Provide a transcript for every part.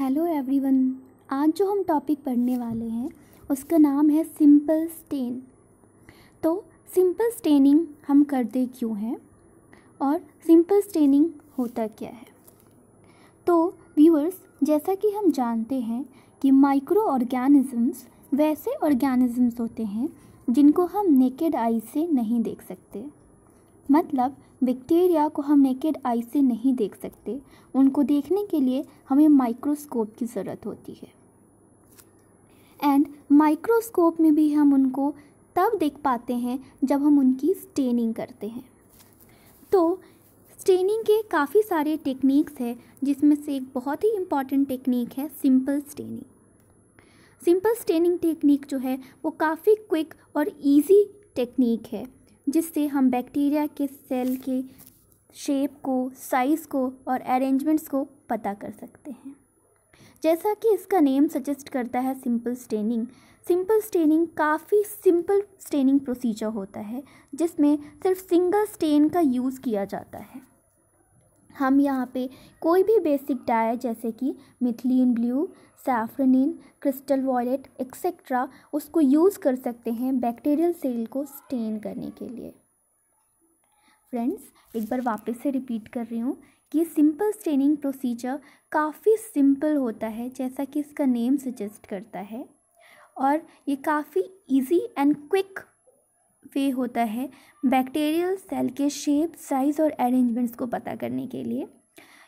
hello everyone आज जो हम टॉपिक पढ़ने वाले हैं उसका नाम है सिंपल स्टेन तो सिंपल स्टेनिंग हम करते क्यों हैं और सिंपल स्टेनिंग होता क्या है तो व्यूअर्स जैसा कि हम जानते हैं कि माइक्रो ऑर्गेनिजम्स वैसे ऑर्गेनिजम्स होते हैं जिनको हम नेकेड आई से नहीं देख सकते मतलब बैक्टीरिया को हम नेकेड आई से नहीं देख सकते उनको देखने के लिए हमें माइक्रोस्कोप की ज़रूरत होती है एंड माइक्रोस्कोप में भी हम उनको तब देख पाते हैं जब हम उनकी स्टेनिंग करते हैं तो स्टेनिंग के काफ़ी सारे टेक्निक्स हैं जिसमें से एक बहुत ही इम्पॉर्टेंट टेक्निक है simple staining simple staining technique जो है वो काफ़ी क्विक और इजी टेक्निक है जिससे हम बैक्टीरिया के सेल के शेप को साइज़ को और अरेंजमेंट्स को पता कर सकते हैं जैसा कि इसका नेम सजेस्ट करता है सिंपल स्टेनिंग सिंपल स्टेनिंग काफ़ी सिंपल स्टेनिंग प्रोसीजर होता है जिसमें सिर्फ सिंगल स्टेन का यूज़ किया जाता है हम यहाँ पे कोई भी बेसिक डाय जैसे कि methylene blue safranin crystal violet etcetera उसको यूज़ कर सकते हैं बैक्टीरियल सेल को स्टेन करने के लिए फ्रेंड्स एक बार वापस से रिपीट कर रही हूँ कि सिंपल स्टेनिंग प्रोसीजर काफ़ी सिंपल होता है जैसा कि इसका नेम सजेस्ट करता है और ये काफ़ी इजी एंड क्विक वे होता है बैक्टीरियल सेल के शेप साइज़ और अरेंजमेंट्स को पता करने के लिए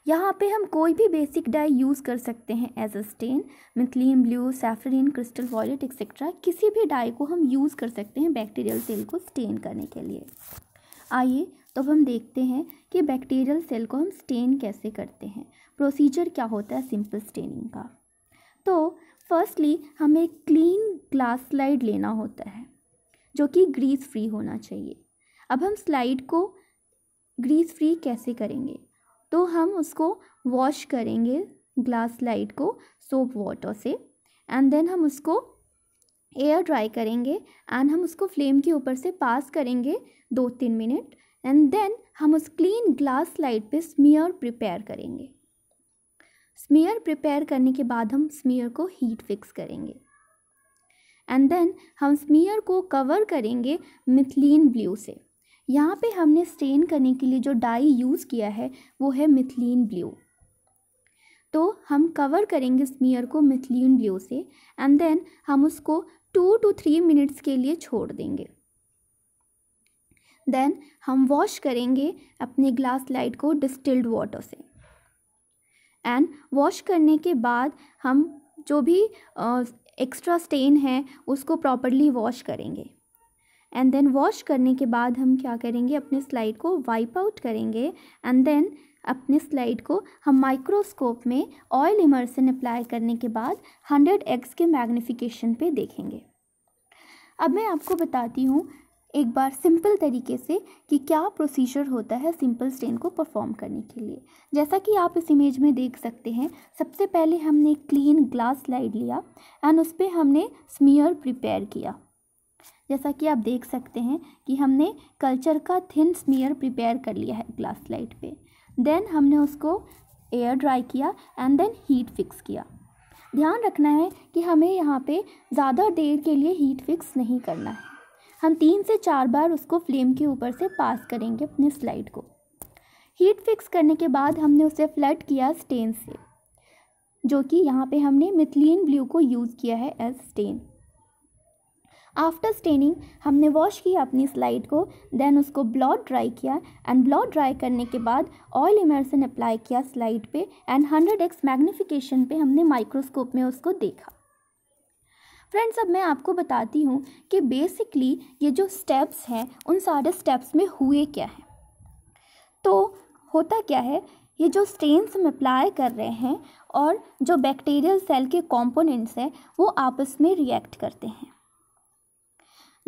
यहाँ पे हम कोई भी बेसिक डाई यूज़ कर सकते हैं as a stain methylene blue safranin crystal violet etcetera किसी भी डाई को हम यूज़ कर सकते हैं बैक्टीरियल सेल को स्टेन करने के लिए आइए तो अब हम देखते हैं कि बैक्टीरियल सेल को हम स्टेन कैसे करते हैं प्रोसीजर क्या होता है सिंपल स्टेनिंग का तो फर्स्टली हमें क्लीन ग्लास स्लाइड लेना होता है जो कि ग्रीस फ्री होना चाहिए अब हम स्लाइड को ग्रीस फ्री कैसे करेंगे तो हम उसको वॉश करेंगे ग्लास लाइट को सोप वाटर से एंड देन हम उसको एयर ड्राई करेंगे एंड हम उसको फ्लेम के ऊपर से पास करेंगे दो तीन मिनट एंड देन हम उस क्लीन ग्लास लाइट पे स्मीयर प्रिपेयर करेंगे स्मीयर प्रिपेयर करने के बाद हम स्मीयर को हीट फिक्स करेंगे एंड देन हम स्मीयर को कवर करेंगे मिथलीन ब्लू से यहाँ पे हमने स्टेन करने के लिए जो डाई यूज़ किया है वो है मिथिलीन ब्लू तो हम कवर करेंगे स्मीयर को मिथिलीन ब्लू से एंड देन हम उसको टू टू थ्री मिनट्स के लिए छोड़ देंगे देन हम वॉश करेंगे अपने ग्लास लाइट को डिस्टिल्ड वाटर से एंड वॉश करने के बाद हम जो भी एक्स्ट्रा स्टेन है उसको प्रॉपरली वॉश करेंगे एंड देन वॉश करने के बाद हम क्या करेंगे अपने स्लाइड को वाइप आउट करेंगे एंड देन अपने स्लाइड को हम माइक्रोस्कोप में ऑयल इमर्सन अप्लाई करने के बाद हंड्रेड एक्स के मैग्नीफिकेशन पे देखेंगे अब मैं आपको बताती हूँ एक बार सिंपल तरीके से कि क्या प्रोसीजर होता है सिंपल स्टेन को परफॉर्म करने के लिए जैसा कि आप इस इमेज में देख सकते हैं सबसे पहले हमने क्लीन ग्लास स्लाइड लिया एंड उस पर हमने स्मीयर प्रिपेयर किया जैसा कि आप देख सकते हैं कि हमने कल्चर का थिन स्मीयर प्रिपेयर कर लिया है ग्लास स्लाइड पे देन हमने उसको एयर ड्राई किया एंड देन हीट फिक्स किया ध्यान रखना है कि हमें यहाँ पे ज़्यादा देर के लिए हीट फिक्स नहीं करना है हम तीन से चार बार उसको फ्लेम के ऊपर से पास करेंगे अपने स्लाइड को हीट फिक्स करने के बाद हमने उसे फ्लड किया स्टेन से जो कि यहाँ पे हमने मिथिलीन ब्लू को यूज़ किया है एज स्टेन आफ्टर स्टेनिंग हमने वॉश किया अपनी स्लाइड को देन उसको ब्लॉट ड्राई किया एंड ब्लॉट ड्राई करने के बाद ऑयल इमर्सन अप्लाई किया स्लाइड पे एंड हंड्रेड एक्स मैग्नीफ़िकेशन पे हमने माइक्रोस्कोप में उसको देखा फ्रेंड्स अब मैं आपको बताती हूँ कि बेसिकली ये जो स्टेप्स हैं उन सारे स्टेप्स में हुए क्या हैं तो होता क्या है ये जो स्टेन्स हम अप्लाई कर रहे हैं और जो बैक्टीरियल सेल के कॉम्पोनेंट्स हैं वो आपस में रिएक्ट करते हैं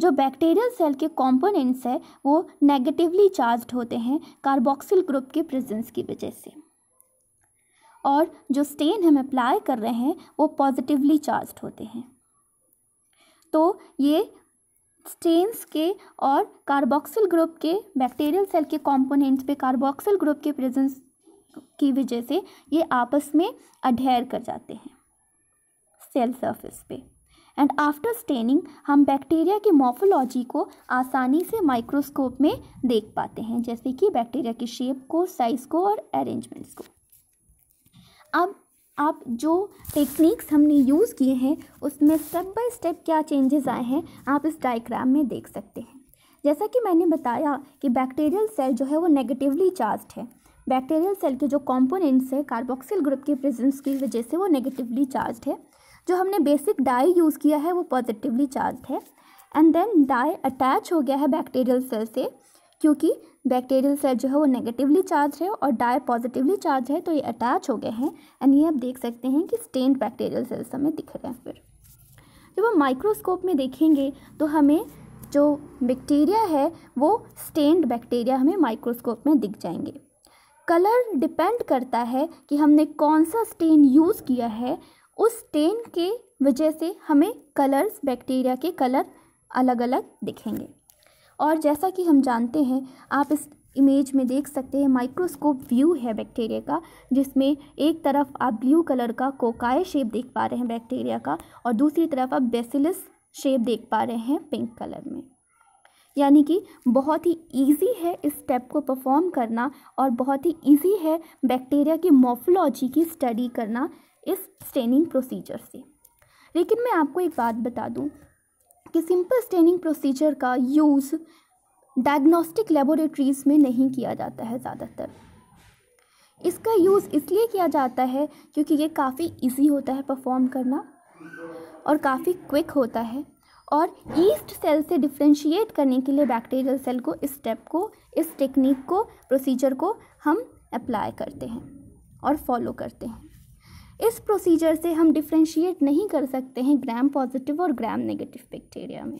जो बैक्टीरियल सेल के कॉम्पोनेंट्स है वो नेगेटिवली चार्ज होते हैं कार्बोक्सिल ग्रुप के प्रेजेंस की वजह से और जो स्टेन हम अप्लाई कर रहे हैं वो पॉजिटिवली चार्ज होते हैं तो ये स्टेन्स के और कार्बोक्सिल ग्रुप के बैक्टीरियल सेल के कॉम्पोनेंट्स पे कार्बोक्सिल ग्रुप के प्रेजेंस की वजह से ये आपस में अडेयर कर जाते हैं सेल सर्फिस पे एंड आफ्टर स्टेनिंग हम बैक्टीरिया की मोफोलॉजी को आसानी से माइक्रोस्कोप में देख पाते हैं जैसे कि बैक्टीरिया की शेप को साइज़ को और अरेंजमेंट्स को अब आप जो टेक्निक्स हमने यूज़ किए हैं उसमें स्टेप बाय स्टेप क्या चेंजेस आए हैं आप इस डायग्राम में देख सकते हैं जैसा कि मैंने बताया कि बैक्टीरियल सेल जो है वो नेगेटिवली चार्ज्ड है बैक्टीरियल सेल के जो कॉम्पोनेंट्स है कार्बोक्सिल ग्रुप के प्रेजेंस की वजह से वो नेगेटिवली चार्ज है जो हमने बेसिक डाई यूज़ किया है वो पॉजिटिवली चार्ज है एंड देन डाई अटैच हो गया है बैक्टीरियल सेल से क्योंकि बैक्टीरियल सेल जो है वो नेगेटिवली चार्ज है और डाई पॉजिटिवली चार्ज है तो ये अटैच हो गए हैं एंड ये आप देख सकते हैं कि स्टेंड बैक्टीरियल सेल्स हमें दिख रहे हैं फिर जब हम माइक्रोस्कोप में देखेंगे तो हमें जो बैक्टीरिया है वो स्टेंड बैक्टीरिया हमें माइक्रोस्कोप में दिख जाएंगे कलर डिपेंड करता है कि हमने कौन सा स्टेन यूज़ किया है उस स्टेन के वजह से हमें कलर्स बैक्टीरिया के कलर अलग अलग दिखेंगे और जैसा कि हम जानते हैं आप इस इमेज में देख सकते हैं माइक्रोस्कोप व्यू है बैक्टीरिया का जिसमें एक तरफ आप ब्लू कलर का कोकाय शेप देख पा रहे हैं बैक्टीरिया का और दूसरी तरफ आप बेसिलस शेप देख पा रहे हैं पिंक कलर में यानी कि बहुत ही इजी है इस स्टेप को परफॉर्म करना और बहुत ही इजी है बैक्टीरिया की मोफोलॉजी की स्टडी करना इस स्टेनिंग प्रोसीजर से लेकिन मैं आपको एक बात बता दूं कि सिंपल स्टेनिंग प्रोसीजर का यूज़ डायग्नोस्टिक लेबोरेटरीज़ में नहीं किया जाता है ज़्यादातर इसका यूज़ इसलिए किया जाता है क्योंकि ये काफ़ी इजी होता है परफॉर्म करना और काफ़ी क्विक होता है और ईस्ट सेल से डिफ्रेंशिएट करने के लिए बैक्टीरियल सेल को इस स्टेप को इस टेक्निक को प्रोसीजर को हम अप्लाई करते हैं और फॉलो करते हैं इस प्रोसीजर से हम डिफ्रेंशिएट नहीं कर सकते हैं ग्राम पॉजिटिव और ग्राम नेगेटिव बैक्टीरिया में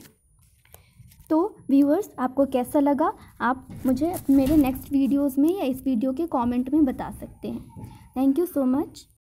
तो व्यूअर्स आपको कैसा लगा आप मुझे मेरे नेक्स्ट वीडियोस में या इस वीडियो के कमेंट में बता सकते हैं थैंक यू सो मच